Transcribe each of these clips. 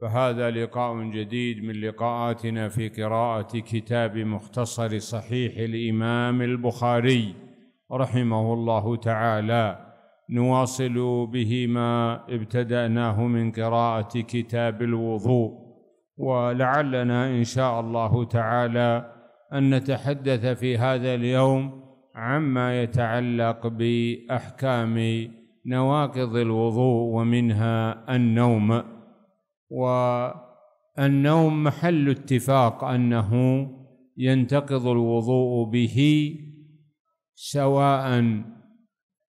فهذا لقاء جديد من لقاءاتنا في قراءة كتاب مختصر صحيح الإمام البخاري رحمه الله تعالى نواصل به ما ابتدأناه من قراءة كتاب الوضوء ولعلنا إن شاء الله تعالى أن نتحدث في هذا اليوم عما يتعلق بأحكام نواقض الوضوء ومنها النوم والنوم محل اتفاق أنه ينتقض الوضوء به سواء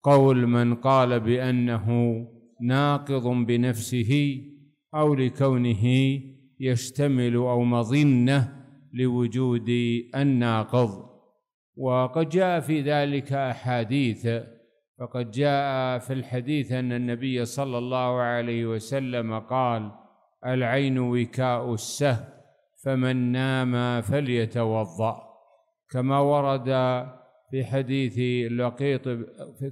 قول من قال بأنه ناقض بنفسه أو لكونه يشتمل أو مظنة لوجود الناقض وقد جاء في ذلك أحاديث فقد جاء في الحديث أن النبي صلى الله عليه وسلم قال العين وكاء السه فمن نام فليتوضأ كما ورد في حديث لقيط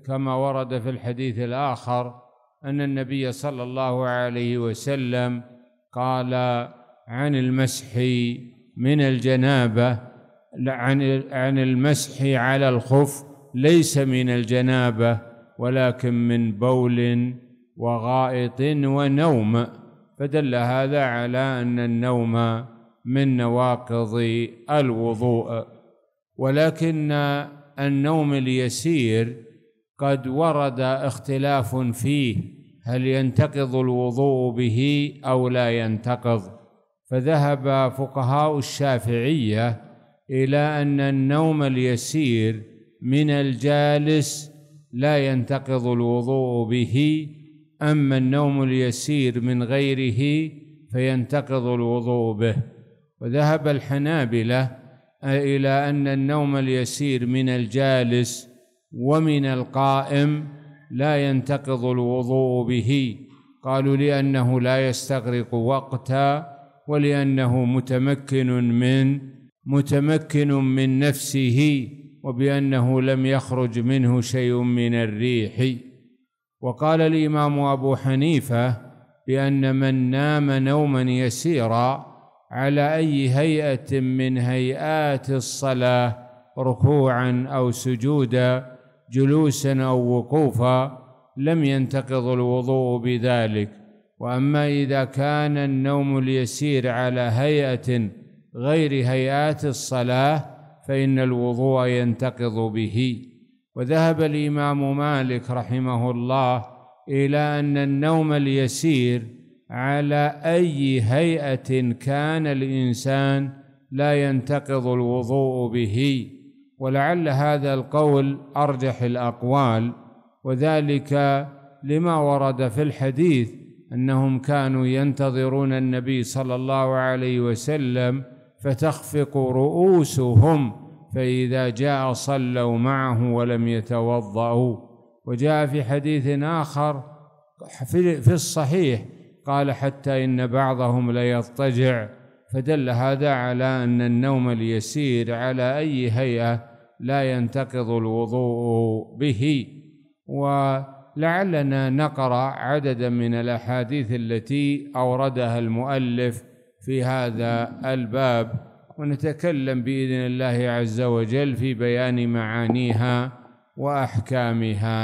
كما ورد في الحديث الآخر أن النبي صلى الله عليه وسلم قال عن المسح من الجنابة عن عن المسح على الخف ليس من الجنابة ولكن من بول وغائط ونوم فدل هذا على أن النوم من نواقض الوضوء ولكن النوم اليسير قد ورد اختلاف فيه هل ينتقض الوضوء به أو لا ينتقض فذهب فقهاء الشافعية إلى أن النوم اليسير من الجالس لا ينتقض الوضوء به أما النوم اليسير من غيره فينتقض الوضوء به وذهب الحنابلة إلى أن النوم اليسير من الجالس ومن القائم لا ينتقض الوضوء به قالوا لأنه لا يستغرق وقتا ولأنه متمكن من متمكن من نفسه وبأنه لم يخرج منه شيء من الريح وقال الإمام أبو حنيفة بأن من نام نوما يسيرا على أي هيئة من هيئات الصلاة ركوعا أو سجودا جلوسا أو وقوفا لم ينتقض الوضوء بذلك وأما إذا كان النوم اليسير على هيئة غير هيئات الصلاة فإن الوضوء ينتقض به وذهب الإمام مالك رحمه الله إلى أن النوم اليسير على أي هيئة كان الإنسان لا ينتقض الوضوء به ولعل هذا القول أرجح الأقوال وذلك لما ورد في الحديث أنهم كانوا ينتظرون النبي صلى الله عليه وسلم فتخفق رؤوسهم فإذا جاء صلوا معه ولم يتوضأوا وجاء في حديث آخر في الصحيح قال حتى إن بعضهم ليضطجع فدل هذا على أن النوم اليسير على أي هيئة لا ينتقض الوضوء به ولعلنا نقرأ عددا من الأحاديث التي أوردها المؤلف في هذا الباب ونتكلم باذن الله عز وجل في بيان معانيها واحكامها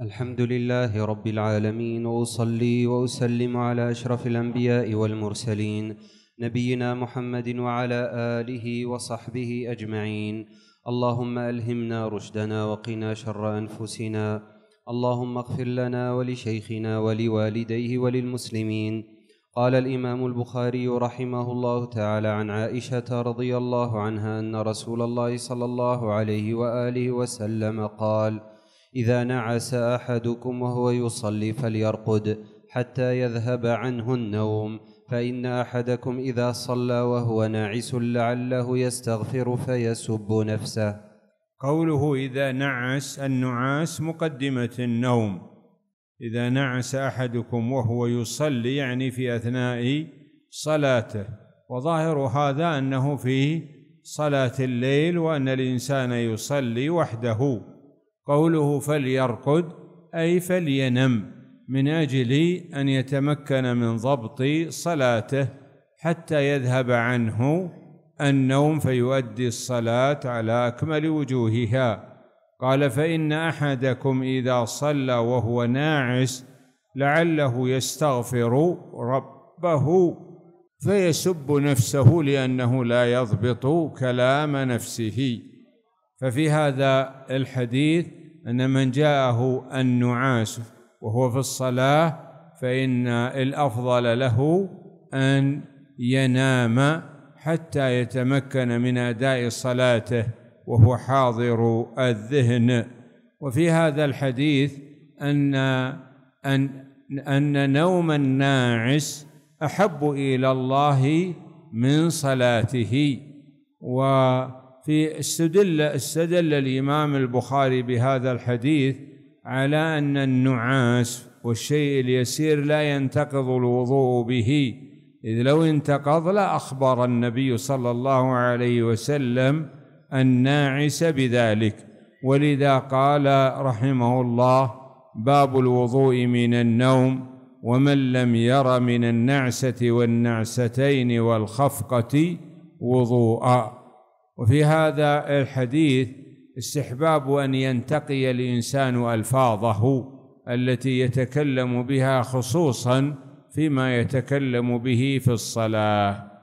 الحمد لله رب العالمين واصلي واسلم على اشرف الانبياء والمرسلين نبينا محمد وعلى اله وصحبه اجمعين اللهم الهمنا رشدنا وقنا شر انفسنا اللهم اغفر لنا ولشيخنا ولوالديه وللمسلمين قال الامام البخاري رحمه الله تعالى عن عائشه رضي الله عنها ان رسول الله صلى الله عليه واله وسلم قال اذا نعس احدكم وهو يصلي فليرقد حتى يذهب عنه النوم فان احدكم اذا صلى وهو ناعس لعله يستغفر فيسب نفسه قوله اذا نعس النعاس مقدمه النوم إذا نعس أحدكم وهو يصلي يعني في أثناء صلاته وظاهر هذا أنه في صلاة الليل وأن الإنسان يصلي وحده قوله فليرقد أي فلينم من أجل أن يتمكن من ضبط صلاته حتى يذهب عنه النوم فيؤدي الصلاة على أكمل وجوهها قال فإن أحدكم إذا صلى وهو ناعس لعله يستغفر ربه فيسب نفسه لأنه لا يضبط كلام نفسه ففي هذا الحديث أن من جاءه النعاس وهو في الصلاة فإن الأفضل له أن ينام حتى يتمكن من أداء صلاته وهو حاضر الذهن وفي هذا الحديث أن أن أن نوم الناعس أحب إلى الله من صلاته وفي استدل استدل الإمام البخاري بهذا الحديث على أن النعاس والشيء اليسير لا ينتقض الوضوء به إذ لو انتقض لأخبر النبي صلى الله عليه وسلم الناعس بذلك ولذا قال رحمه الله باب الوضوء من النوم ومن لم ير من النعسة والنعستين والخفقة وضوءا وفي هذا الحديث استحباب أن ينتقي الإنسان ألفاظه التي يتكلم بها خصوصا فيما يتكلم به في الصلاة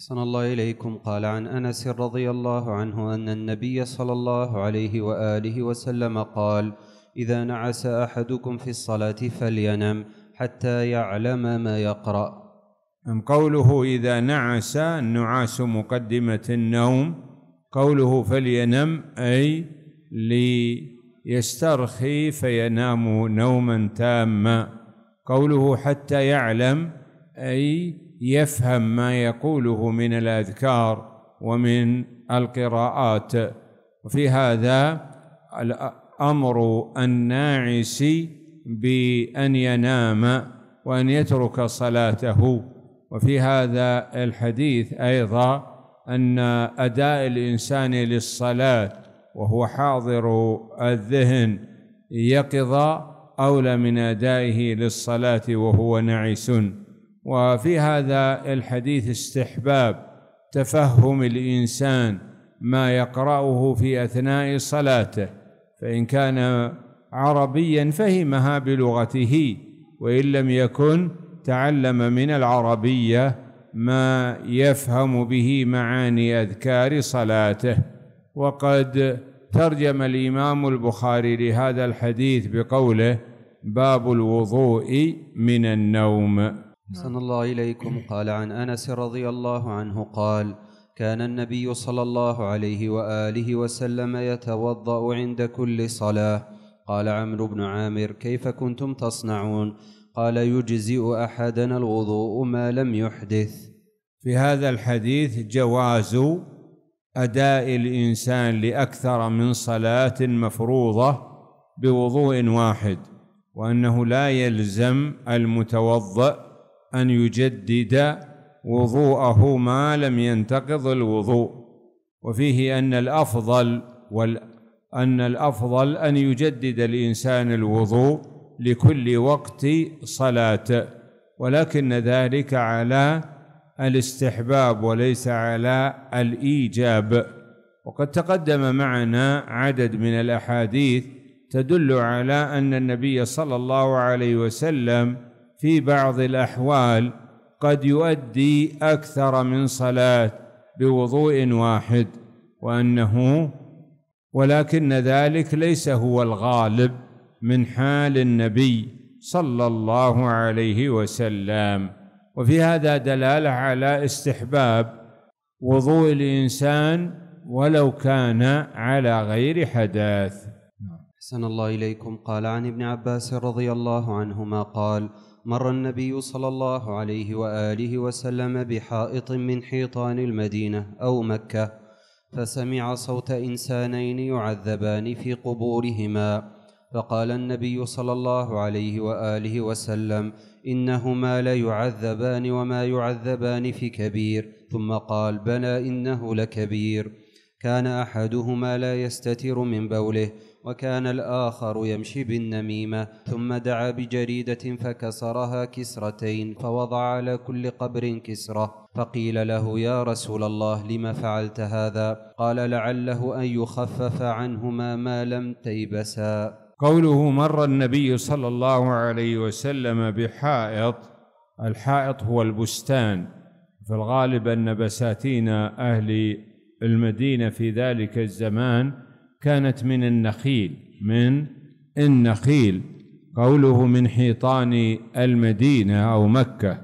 أحسن الله إليكم قال عن أنس رضي الله عنه أن النبي صلى الله عليه وآله وسلم قال إذا نعس أحدكم في الصلاة فلينم حتى يعلم ما يقرأ قوله إذا نعس النعاس مقدمة النوم قوله فلينم أي ليسترخي فينام نوما تاما قوله حتى يعلم أي يفهم ما يقوله من الأذكار ومن القراءات وفي هذا الأمر الناعس بأن ينام وأن يترك صلاته وفي هذا الحديث أيضا أن أداء الإنسان للصلاة وهو حاضر الذهن يقظ أولى من أدائه للصلاة وهو نعس وفي هذا الحديث استحباب تفهم الإنسان ما يقرأه في أثناء صلاته فإن كان عربيا فهمها بلغته وإن لم يكن تعلم من العربية ما يفهم به معاني أذكار صلاته وقد ترجم الإمام البخاري لهذا الحديث بقوله باب الوضوء من النوم أحسن نعم. الله إليكم قال عن أنس رضي الله عنه قال كان النبي صلى الله عليه وآله وسلم يتوضأ عند كل صلاة قال عمرو بن عامر كيف كنتم تصنعون قال يجزئ أحدنا الوضوء ما لم يحدث في هذا الحديث جواز أداء الإنسان لأكثر من صلاة مفروضة بوضوء واحد وأنه لا يلزم المتوضأ أن يجدد وضوءه ما لم ينتقض الوضوء وفيه أن الأفضل وال أن الأفضل أن يجدد الإنسان الوضوء لكل وقت صلاة ولكن ذلك على الاستحباب وليس على الإيجاب وقد تقدم معنا عدد من الأحاديث تدل على أن النبي صلى الله عليه وسلم في بعض الأحوال قد يؤدي أكثر من صلاة بوضوء واحد وأنه ولكن ذلك ليس هو الغالب من حال النبي صلى الله عليه وسلم وفي هذا دلالة على استحباب وضوء الإنسان ولو كان على غير حدث أحسن الله إليكم قال عن ابن عباس رضي الله عنهما قال مر النبي صلى الله عليه واله وسلم بحائط من حيطان المدينه او مكه فسمع صوت انسانين يعذبان في قبورهما فقال النبي صلى الله عليه واله وسلم انهما ليعذبان وما يعذبان في كبير ثم قال بلى انه لكبير كان احدهما لا يستتر من بوله وكان الآخر يمشي بالنميمة ثم دعا بجريدة فكسرها كسرتين فوضع على كل قبر كسرة فقيل له يا رسول الله لما فعلت هذا قال لعله أن يخفف عنهما ما لم تيبسا قوله مر النبي صلى الله عليه وسلم بحائط الحائط هو البستان في الغالب أن بساتين أهل المدينة في ذلك الزمان كانت من النخيل من النخيل قوله من حيطان المدينة أو مكة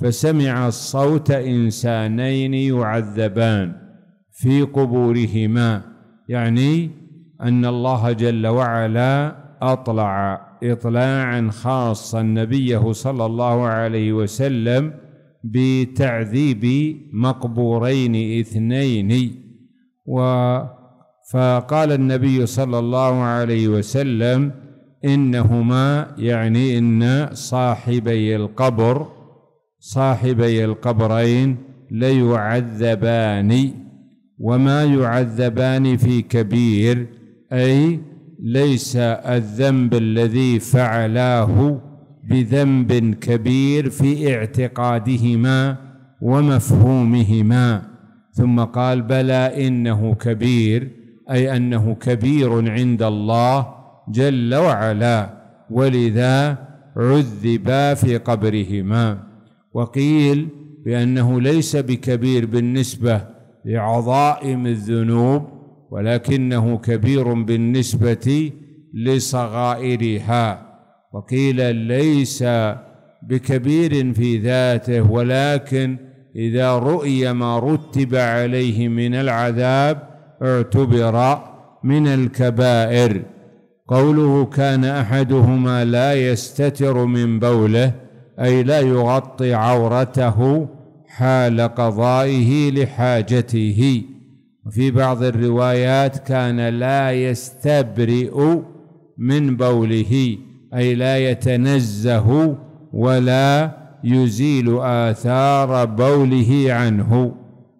فسمع صوت إنسانين يعذبان في قبورهما يعني أن الله جل وعلا أطلع إطلاعا خاصا نبيه صلى الله عليه وسلم بتعذيب مقبورين اثنين و فقال النبي صلى الله عليه وسلم إنهما يعني إن صاحبي القبر صاحبي القبرين ليعذبان وما يعذبان في كبير أي ليس الذنب الذي فعلاه بذنب كبير في اعتقادهما ومفهومهما ثم قال بلى إنه كبير أي أنه كبير عند الله جل وعلا ولذا عذبا في قبرهما وقيل بأنه ليس بكبير بالنسبة لعظائم الذنوب ولكنه كبير بالنسبة لصغائرها وقيل ليس بكبير في ذاته ولكن إذا رؤي ما رتب عليه من العذاب اعتبر من الكبائر قوله كان احدهما لا يستتر من بوله اي لا يغطي عورته حال قضائه لحاجته وفي بعض الروايات كان لا يستبرئ من بوله اي لا يتنزه ولا يزيل اثار بوله عنه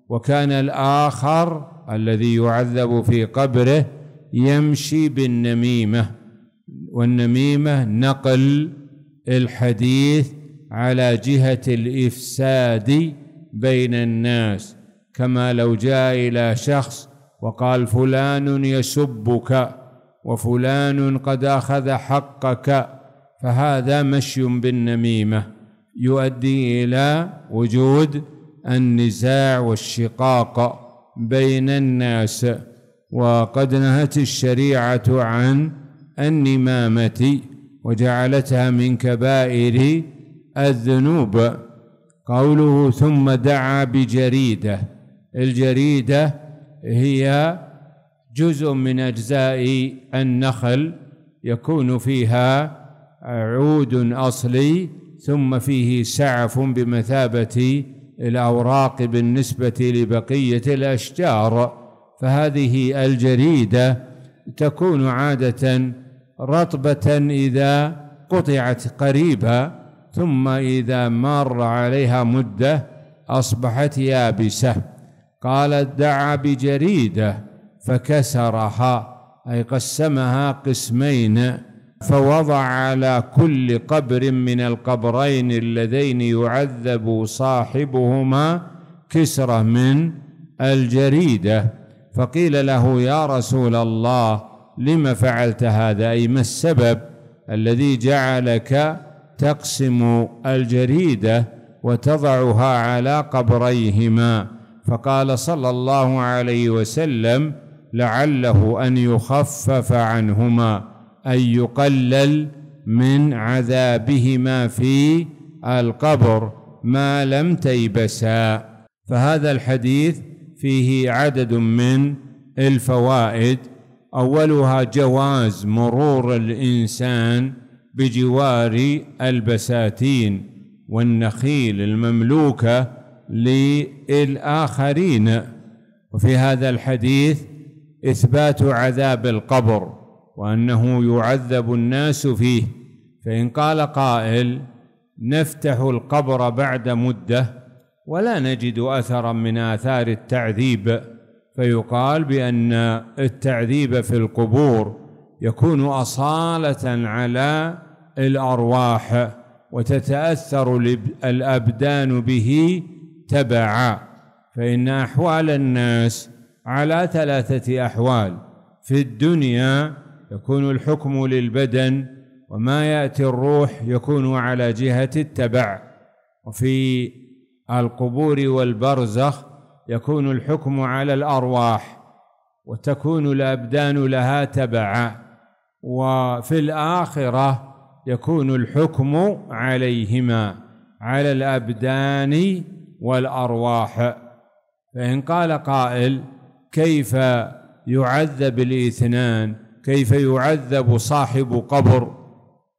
وكان الاخر الذي يعذب في قبره يمشي بالنميمة والنميمة نقل الحديث على جهة الإفساد بين الناس كما لو جاء إلى شخص وقال فلان يسبك وفلان قد أخذ حقك فهذا مشي بالنميمة يؤدي إلى وجود النزاع والشقاق بين الناس وقد نهت الشريعة عن النمامة وجعلتها من كبائر الذنوب قوله ثم دعا بجريدة الجريدة هي جزء من أجزاء النخل يكون فيها عود أصلي ثم فيه سعف بمثابة الأوراق بالنسبة لبقية الأشجار فهذه الجريدة تكون عادة رطبة إذا قطعت قريبا ثم إذا مر عليها مدة أصبحت يابسة قال دعا بجريدة فكسرها أي قسمها قسمين فوضع على كل قبر من القبرين اللذين يعذب صاحبهما كسرة من الجريدة فقيل له يا رسول الله لم فعلت هذا أي ما السبب الذي جعلك تقسم الجريدة وتضعها على قبريهما فقال صلى الله عليه وسلم لعله أن يخفف عنهما أن يقلل من عذابهما في القبر ما لم تيبسا فهذا الحديث فيه عدد من الفوائد أولها جواز مرور الإنسان بجوار البساتين والنخيل المملوكة للآخرين وفي هذا الحديث إثبات عذاب القبر وأنه يعذب الناس فيه فإن قال قائل نفتح القبر بعد مدة ولا نجد أثرا من آثار التعذيب فيقال بأن التعذيب في القبور يكون أصالة على الأرواح وتتأثر الأبدان به تبعا فإن أحوال الناس على ثلاثة أحوال في الدنيا يكون الحكم للبدن وما يأتي الروح يكون على جهة التبع وفي القبور والبرزخ يكون الحكم على الأرواح وتكون الأبدان لها تبعا وفي الآخرة يكون الحكم عليهما على الأبدان والأرواح فإن قال قائل كيف يعذب الاثنان كيف يعذب صاحب قبر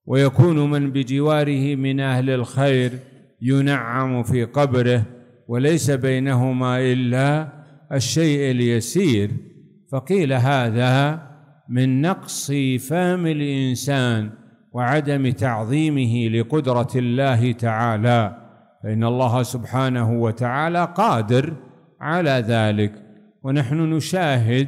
ويكون من بجواره من أهل الخير ينعم في قبره وليس بينهما إلا الشيء اليسير فقيل هذا من نقص فهم الإنسان وعدم تعظيمه لقدرة الله تعالى فإن الله سبحانه وتعالى قادر على ذلك ونحن نشاهد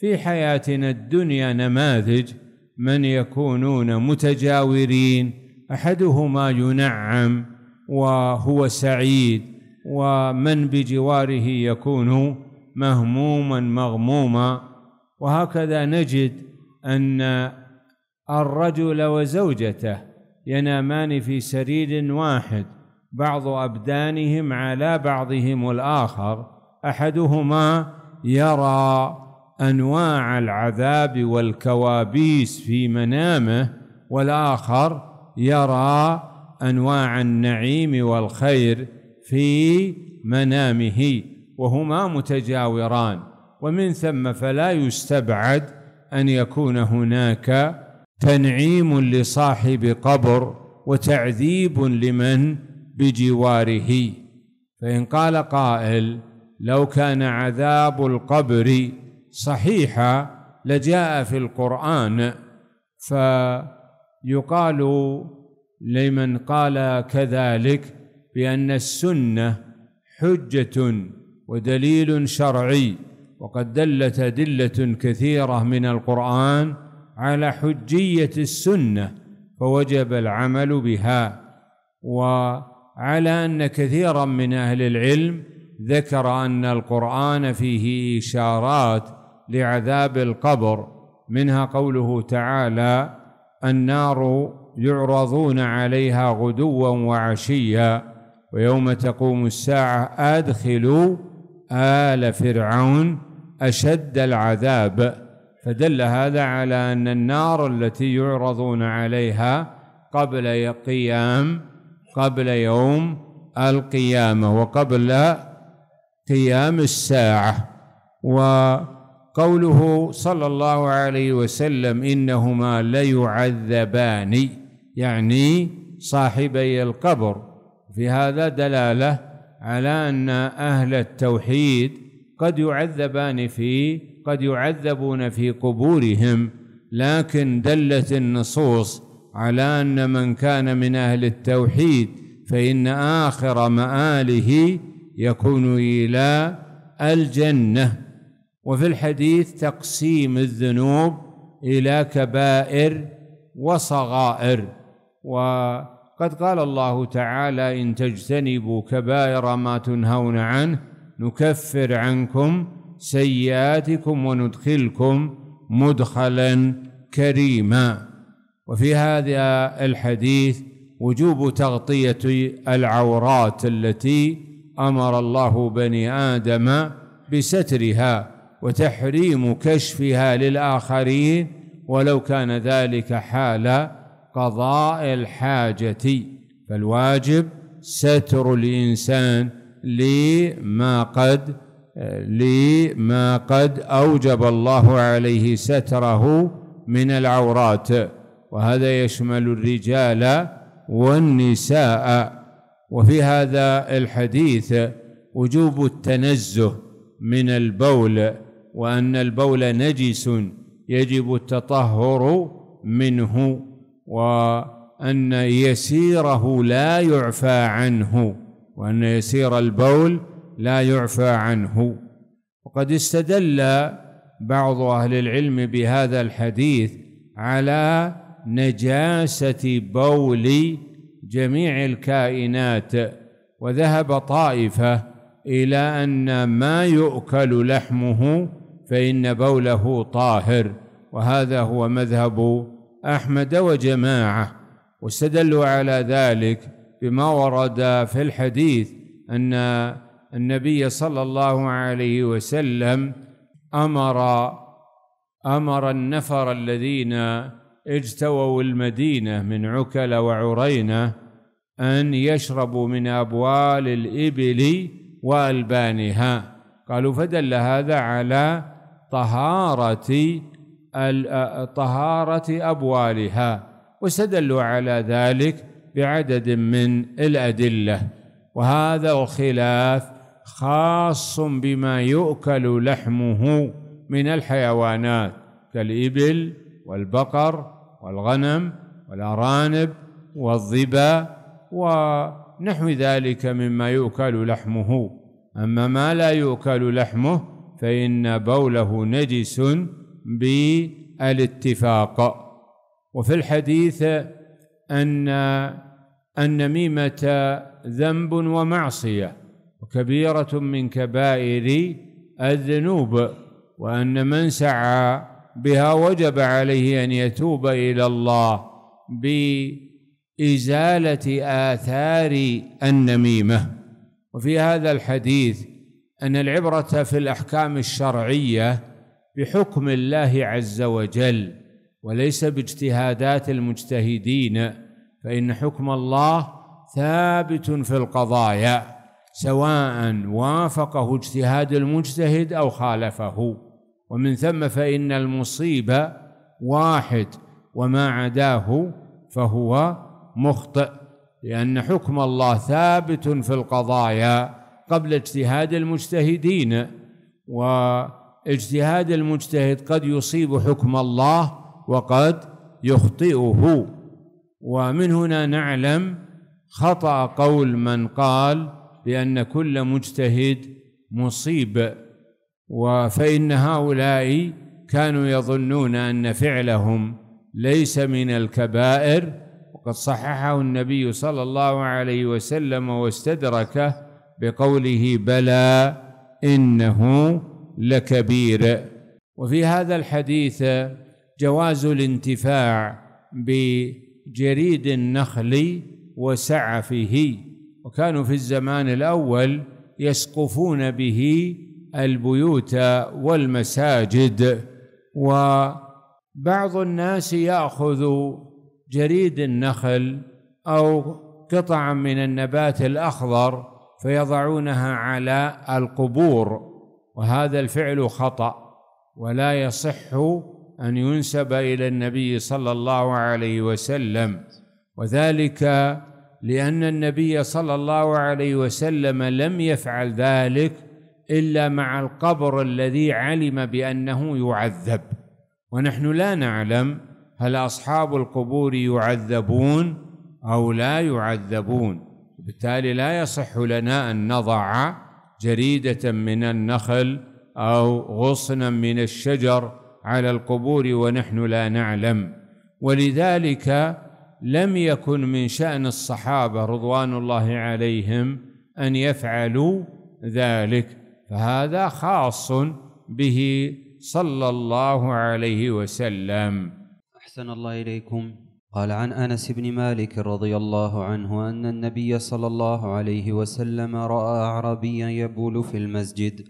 في حياتنا الدنيا نماذج من يكونون متجاورين احدهما ينعم وهو سعيد ومن بجواره يكون مهموما مغموما وهكذا نجد ان الرجل وزوجته ينامان في سرير واحد بعض ابدانهم على بعضهم الاخر احدهما يرى انواع العذاب والكوابيس في منامه والاخر يرى انواع النعيم والخير في منامه وهما متجاوران ومن ثم فلا يستبعد ان يكون هناك تنعيم لصاحب قبر وتعذيب لمن بجواره فان قال قائل لو كان عذاب القبر صحيحة لجاء في القرآن فيقال لمن قال كذلك بأن السنة حجة ودليل شرعي وقد دلت أدلة كثيرة من القرآن على حجية السنة فوجب العمل بها وعلى أن كثيرا من أهل العلم ذكر أن القرآن فيه إشارات لعذاب القبر منها قوله تعالى النار يعرضون عليها غدوا وعشيا ويوم تقوم الساعة أدخلوا آل فرعون أشد العذاب فدل هذا على أن النار التي يعرضون عليها قبل قيام قبل يوم القيامة وقبل قيام الساعة و قوله صلى الله عليه وسلم إنهما ليعذبان يعني صاحبي القبر في هذا دلالة على أن أهل التوحيد قد يعذبان في قد يعذبون في قبورهم لكن دلت النصوص على أن من كان من أهل التوحيد فإن آخر مآله يكون إلى الجنة وفي الحديث تقسيم الذنوب إلى كبائر وصغائر وقد قال الله تعالى إن تجتنبوا كبائر ما تنهون عنه نكفر عنكم سيئاتكم وندخلكم مدخلا كريما وفي هذا الحديث وجوب تغطية العورات التي أمر الله بني آدم بسترها وتحريم كشفها للآخرين ولو كان ذلك حال قضاء الحاجة فالواجب ستر الإنسان لما قد لما قد أوجب الله عليه ستره من العورات وهذا يشمل الرجال والنساء وفي هذا الحديث وجوب التنزه من البول وأن البول نجس يجب التطهر منه وأن يسيره لا يعفى عنه وأن يسير البول لا يعفى عنه وقد استدل بعض أهل العلم بهذا الحديث على نجاسة بول جميع الكائنات وذهب طائفة إلى أن ما يؤكل لحمه فإن بوله طاهر وهذا هو مذهب أحمد وجماعة واستدلوا على ذلك بما ورد في الحديث أن النبي صلى الله عليه وسلم أمر أمر النفر الذين اجتووا المدينة من عكل وعرينة أن يشربوا من أبوال الإبل وألبانها قالوا فدل هذا على طهارة طهارة أبوالها واستدلوا على ذلك بعدد من الأدلة وهذا الخلاف خاص بما يؤكل لحمه من الحيوانات كالإبل والبقر والغنم والأرانب والظبا ونحو ذلك مما يؤكل لحمه أما ما لا يؤكل لحمه فإن بوله نجس بالاتفاق وفي الحديث أن النميمة ذنب ومعصية وكبيرة من كبائر الذنوب وأن من سعى بها وجب عليه أن يتوب إلى الله بإزالة آثار النميمة وفي هذا الحديث أن العبرة في الأحكام الشرعية بحكم الله عز وجل وليس باجتهادات المجتهدين فإن حكم الله ثابت في القضايا سواء وافقه اجتهاد المجتهد أو خالفه ومن ثم فإن المصيب واحد وما عداه فهو مخطئ لأن حكم الله ثابت في القضايا قبل اجتهاد المجتهدين واجتهاد المجتهد قد يصيب حكم الله وقد يخطئه ومن هنا نعلم خطأ قول من قال بأن كل مجتهد مصيب وفإن هؤلاء كانوا يظنون أن فعلهم ليس من الكبائر وقد صححه النبي صلى الله عليه وسلم واستدركه بقوله بلى إنه لكبير وفي هذا الحديث جواز الانتفاع بجريد النخل وسعفه وكانوا في الزمان الأول يسقفون به البيوت والمساجد وبعض الناس يأخذ جريد النخل أو قطعا من النبات الأخضر فيضعونها على القبور وهذا الفعل خطأ ولا يصح أن ينسب إلى النبي صلى الله عليه وسلم وذلك لأن النبي صلى الله عليه وسلم لم يفعل ذلك إلا مع القبر الذي علم بأنه يعذب ونحن لا نعلم هل أصحاب القبور يعذبون أو لا يعذبون وبالتالي لا يصح لنا أن نضع جريدة من النخل أو غصنا من الشجر على القبور ونحن لا نعلم ولذلك لم يكن من شأن الصحابة رضوان الله عليهم أن يفعلوا ذلك فهذا خاص به صلى الله عليه وسلم أحسن الله إليكم قال عن انس بن مالك رضي الله عنه ان النبي صلى الله عليه وسلم راى اعرابيا يبول في المسجد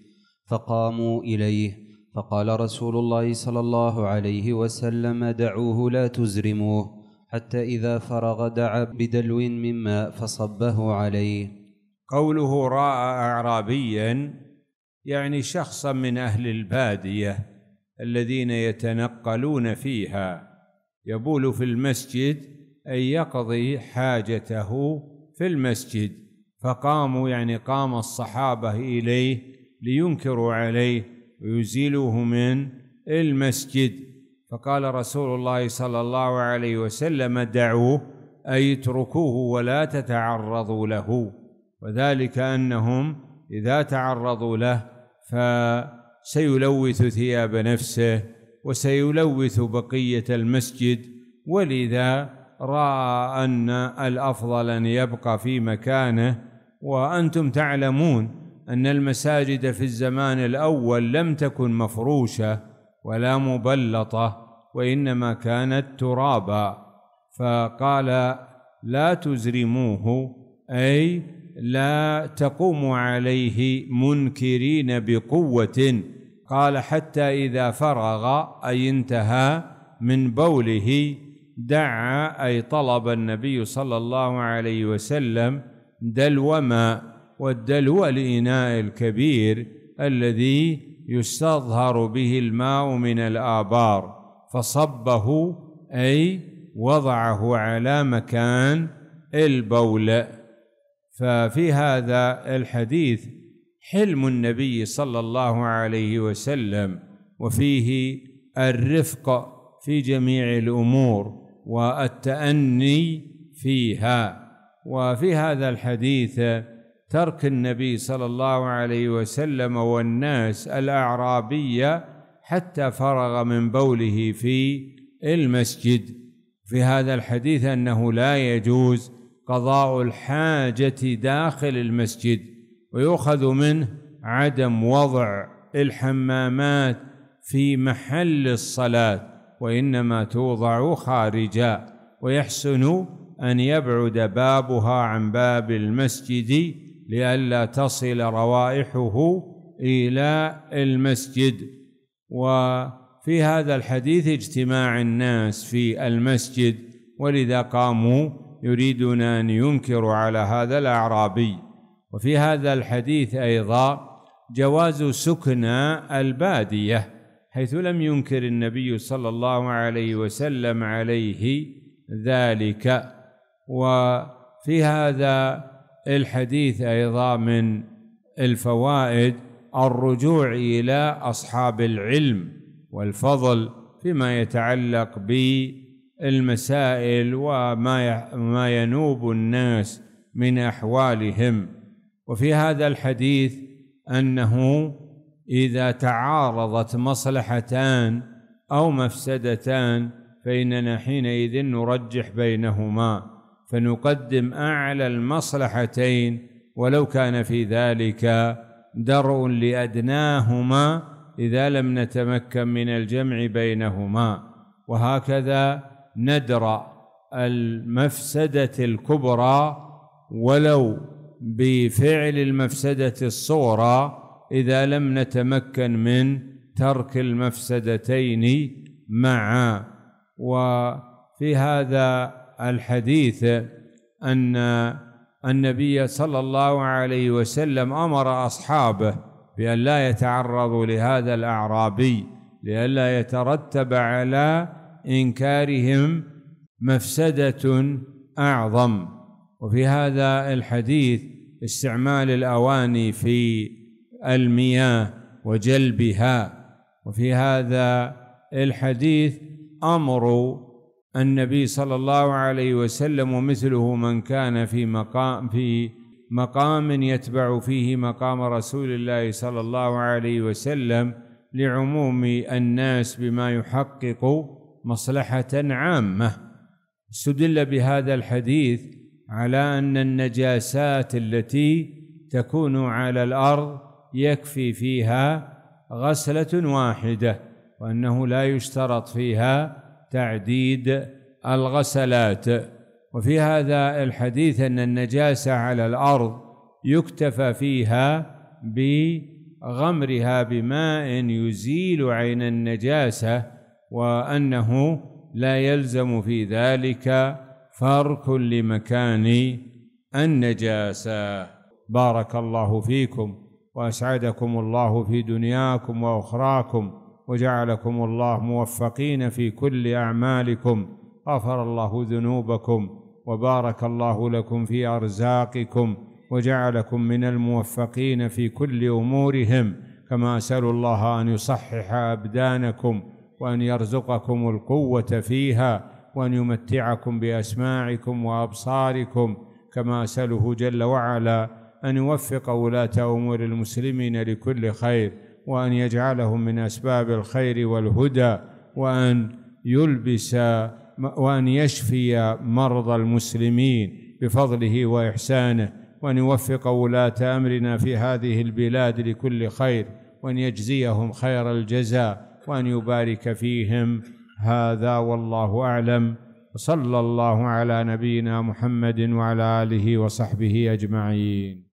فقاموا اليه فقال رسول الله صلى الله عليه وسلم دعوه لا تزرموه حتى اذا فرغ دعا بدلو من ماء فصبه عليه قوله راى اعرابيا يعني شخصا من اهل الباديه الذين يتنقلون فيها يبول في المسجد أي يقضي حاجته في المسجد فقاموا يعني قام الصحابة إليه لينكروا عليه ويزيلوه من المسجد فقال رسول الله صلى الله عليه وسلم دعوه أي اتركوه ولا تتعرضوا له وذلك أنهم إذا تعرضوا له فسيلوث ثياب نفسه وسيلوث بقية المسجد ولذا رأى أن الأفضل أن يبقى في مكانه وأنتم تعلمون أن المساجد في الزمان الأول لم تكن مفروشة ولا مبلطة وإنما كانت ترابا فقال لا تزرموه أي لا تقوم عليه منكرين بقوة قال حتى إذا فرغ أي انتهى من بوله دعا أي طلب النبي صلى الله عليه وسلم دلو ماء والدلو الإناء الكبير الذي يستظهر به الماء من الآبار فصبه أي وضعه على مكان البول ففي هذا الحديث حلم النبي صلى الله عليه وسلم وفيه الرفق في جميع الأمور والتأني فيها وفي هذا الحديث ترك النبي صلى الله عليه وسلم والناس الأعرابية حتى فرغ من بوله في المسجد في هذا الحديث أنه لا يجوز قضاء الحاجة داخل المسجد ويؤخذ منه عدم وضع الحمامات في محل الصلاة وإنما توضع خارجا ويحسن أن يبعد بابها عن باب المسجد لئلا تصل روائحه إلى المسجد وفي هذا الحديث اجتماع الناس في المسجد ولذا قاموا يريدون أن ينكروا على هذا الأعرابي وفي هذا الحديث أيضا جواز سكن البادية حيث لم ينكر النبي صلى الله عليه وسلم عليه ذلك وفي هذا الحديث أيضا من الفوائد الرجوع إلى أصحاب العلم والفضل فيما يتعلق بالمسائل وما ينوب الناس من أحوالهم وفي هذا الحديث أنه إذا تعارضت مصلحتان أو مفسدتان فإننا حينئذ نرجح بينهما فنقدم أعلى المصلحتين ولو كان في ذلك درء لأدناهما إذا لم نتمكن من الجمع بينهما وهكذا ندرأ المفسدة الكبرى ولو بفعل المفسدة الصغرى إذا لم نتمكن من ترك المفسدتين معا وفي هذا الحديث أن النبي صلى الله عليه وسلم أمر أصحابه بأن لا يتعرضوا لهذا الأعرابي لئلا يترتب على إنكارهم مفسدة أعظم وفي هذا الحديث استعمال الأواني في المياه وجلبها وفي هذا الحديث أمر النبي صلى الله عليه وسلم ومثله من كان في مقام في مقام يتبع فيه مقام رسول الله صلى الله عليه وسلم لعموم الناس بما يحقق مصلحة عامة استدل بهذا الحديث على ان النجاسات التي تكون على الارض يكفي فيها غسله واحده وانه لا يشترط فيها تعديد الغسلات وفي هذا الحديث ان النجاسه على الارض يكتفى فيها بغمرها بماء يزيل عين النجاسه وانه لا يلزم في ذلك فرك لمكان النجاسة بارك الله فيكم وأسعدكم الله في دنياكم وأخراكم وجعلكم الله موفقين في كل أعمالكم غفر الله ذنوبكم وبارك الله لكم في أرزاقكم وجعلكم من الموفقين في كل أمورهم كما أسأل الله أن يصحح أبدانكم وأن يرزقكم القوة فيها وأن يمتعكم بأسماعكم وأبصاركم كما أسأله جل وعلا أن يوفق ولاة أمور المسلمين لكل خير وأن يجعلهم من أسباب الخير والهدى وأن يلبس وأن يشفي مرضى المسلمين بفضله وإحسانه وأن يوفق ولاة أمرنا في هذه البلاد لكل خير وأن يجزيهم خير الجزاء وأن يبارك فيهم هذا والله اعلم وصلى الله على نبينا محمد وعلى اله وصحبه اجمعين